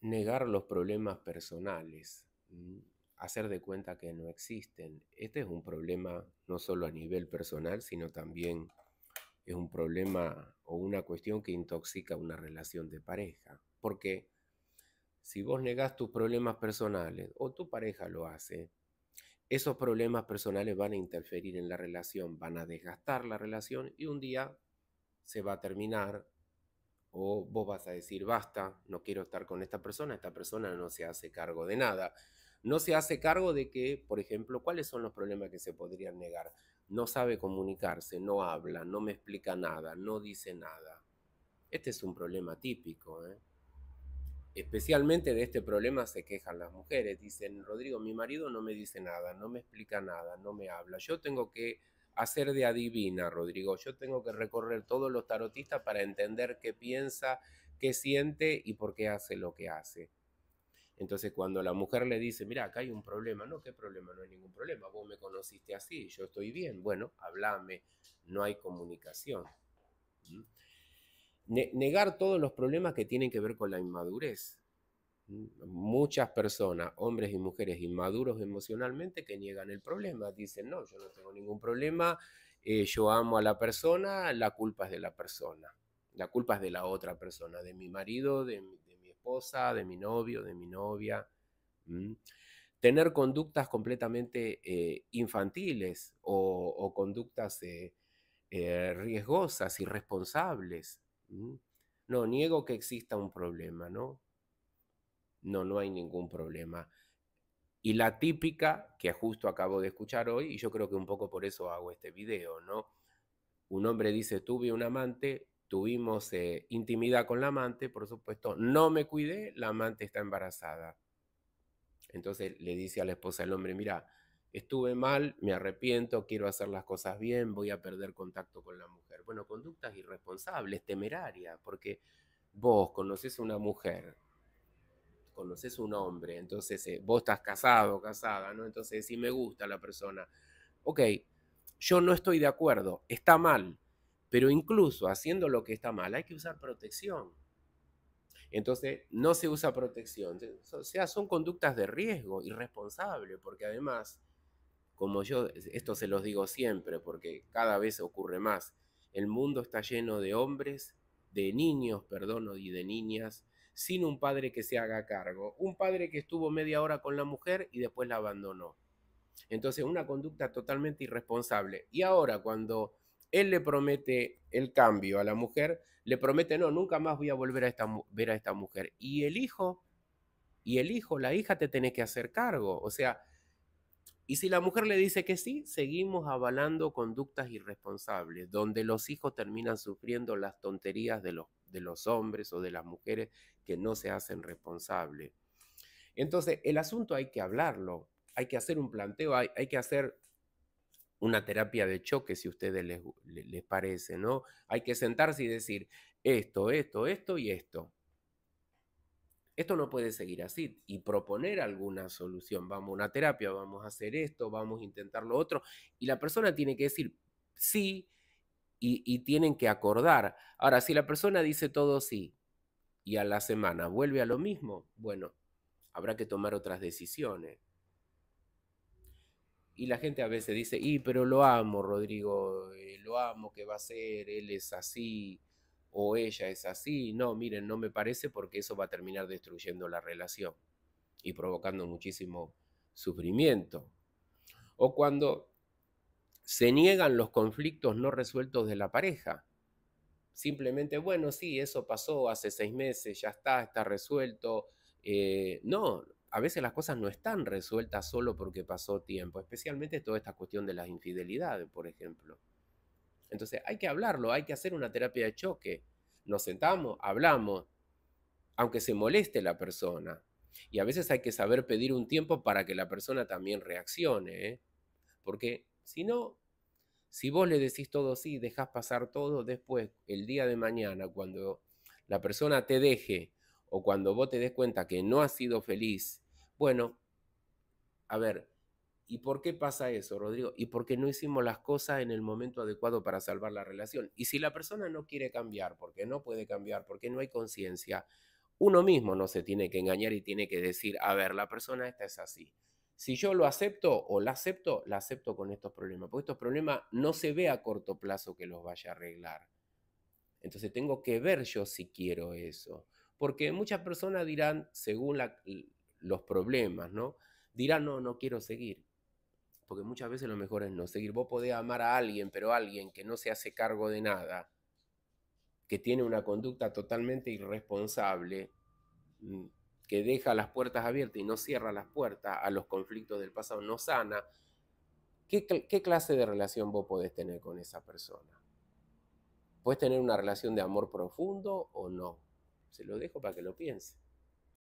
negar los problemas personales, mm, hacer de cuenta que no existen. Este es un problema no solo a nivel personal, sino también es un problema o una cuestión que intoxica una relación de pareja. Porque si vos negás tus problemas personales o tu pareja lo hace, esos problemas personales van a interferir en la relación, van a desgastar la relación y un día se va a terminar o vos vas a decir, basta, no quiero estar con esta persona, esta persona no se hace cargo de nada. No se hace cargo de que, por ejemplo, cuáles son los problemas que se podrían negar. No sabe comunicarse, no habla, no me explica nada, no dice nada. Este es un problema típico. ¿eh? Especialmente de este problema se quejan las mujeres. Dicen, Rodrigo, mi marido no me dice nada, no me explica nada, no me habla. Yo tengo que hacer de adivina, Rodrigo. Yo tengo que recorrer todos los tarotistas para entender qué piensa, qué siente y por qué hace lo que hace. Entonces cuando la mujer le dice, mira, acá hay un problema, no, ¿qué problema? No hay ningún problema, vos me conociste así, yo estoy bien, bueno, hablame, no hay comunicación. negar todos los problemas que tienen que ver con la inmadurez muchas personas, hombres y mujeres inmaduros emocionalmente, que niegan el problema. Dicen, no, yo no tengo ningún problema, eh, yo amo a la persona, la culpa es de la persona. La culpa es de la otra persona, de mi marido, de, mi esposa, de mi novio, de mi novia. Tener conductas completamente eh, infantiles o, conductas eh, riesgosas, irresponsables. No, niego que exista un problema, ¿no? no, no hay ningún problema. Y la típica que justo acabo de escuchar hoy, y yo creo que un poco por eso hago este video, ¿no? Un hombre dice, tuve un amante, tuvimos eh, intimidad con la amante, por supuesto, no me cuidé, la amante está embarazada. Entonces le dice a la esposa el hombre, mira, estuve mal, me arrepiento, quiero hacer las cosas bien, voy a perder contacto con la mujer. Bueno, conductas irresponsables, temerarias, porque vos conoces a una mujer conoces un hombre, entonces eh, vos estás casado, casada, ¿no? Entonces, si me gusta la persona, ok, yo no estoy de acuerdo, está mal, pero incluso haciendo lo que está mal, hay que usar protección. Entonces, no se usa protección. O sea, son conductas de riesgo, irresponsable, porque además, como yo, esto se los digo siempre, porque cada vez ocurre más, el mundo está lleno de hombres, de niños, perdón, y de niñas sin un padre que se haga cargo. Un padre que estuvo media hora con la mujer y después la abandonó. Entonces, una conducta totalmente irresponsable. Y ahora, cuando él le promete el cambio a la mujer, le promete, no, nunca más voy a volver a esta, ver a esta mujer. Y el hijo, y el hijo, la hija te tenés que hacer cargo. O sea, y si la mujer le dice que sí, seguimos avalando conductas irresponsables, donde los hijos terminan sufriendo las tonterías de los, de los hombres o de las mujeres que no se hacen responsable. Entonces, el asunto hay que hablarlo, hay que hacer un planteo, hay, que hacer una terapia de choque, si a ustedes les, parece, ¿no? Hay que sentarse y decir esto, esto, esto y esto. Esto no puede seguir así y proponer alguna solución. Vamos a una terapia, vamos a hacer esto, vamos a intentar lo otro. Y la persona tiene que decir sí y tienen que acordar. Ahora, si la persona dice todo sí y a la semana vuelve a lo mismo, bueno, habrá que tomar otras decisiones. Y la gente a veces dice, y pero lo amo, Rodrigo, eh, lo amo, ¿qué va a ser? Él es así o ella es así. No, miren, no me parece porque eso va a terminar destruyendo la relación y provocando muchísimo sufrimiento. O cuando se niegan los conflictos no resueltos de la pareja simplemente, bueno, sí, eso pasó hace seis meses, ya está, está resuelto. Eh, no, a veces las cosas no están resueltas solo porque pasó tiempo, especialmente toda esta cuestión de las infidelidades, por ejemplo. Entonces hay que hablarlo, hay que hacer una terapia de choque. Nos sentamos, hablamos, aunque se moleste la persona. Y a veces hay que saber pedir un tiempo para que la persona también reaccione, ¿eh? porque si no, si vos le decís todo sí, dejas pasar todo, después, el día de mañana, cuando la persona te deje o cuando vos te des cuenta que no ha sido feliz, bueno, a ver, ¿y por qué pasa eso, Rodrigo? Y por qué no hicimos las cosas en el momento adecuado para salvar la relación. Y si la persona no quiere cambiar, porque no puede cambiar, porque no hay conciencia, uno mismo no se tiene que engañar y tiene que decir, a ver, la persona esta es así. Si yo lo acepto o la acepto, la acepto con estos problemas, porque estos problemas no se ve a corto plazo que los vaya a arreglar. Entonces tengo que ver yo si quiero eso, porque muchas personas dirán, según los problemas, ¿no? Dirán, no, no quiero seguir, porque muchas veces lo mejor es no seguir. Vos podés amar a alguien, pero alguien que no se hace cargo de nada, que tiene una conducta totalmente irresponsable, mm, que deja las puertas abiertas y no cierra las puertas a los conflictos del pasado, no sana, ¿qué, clase de relación vos podés tener con esa persona? ¿Puedes tener una relación de amor profundo o no? Se lo dejo para que lo piense.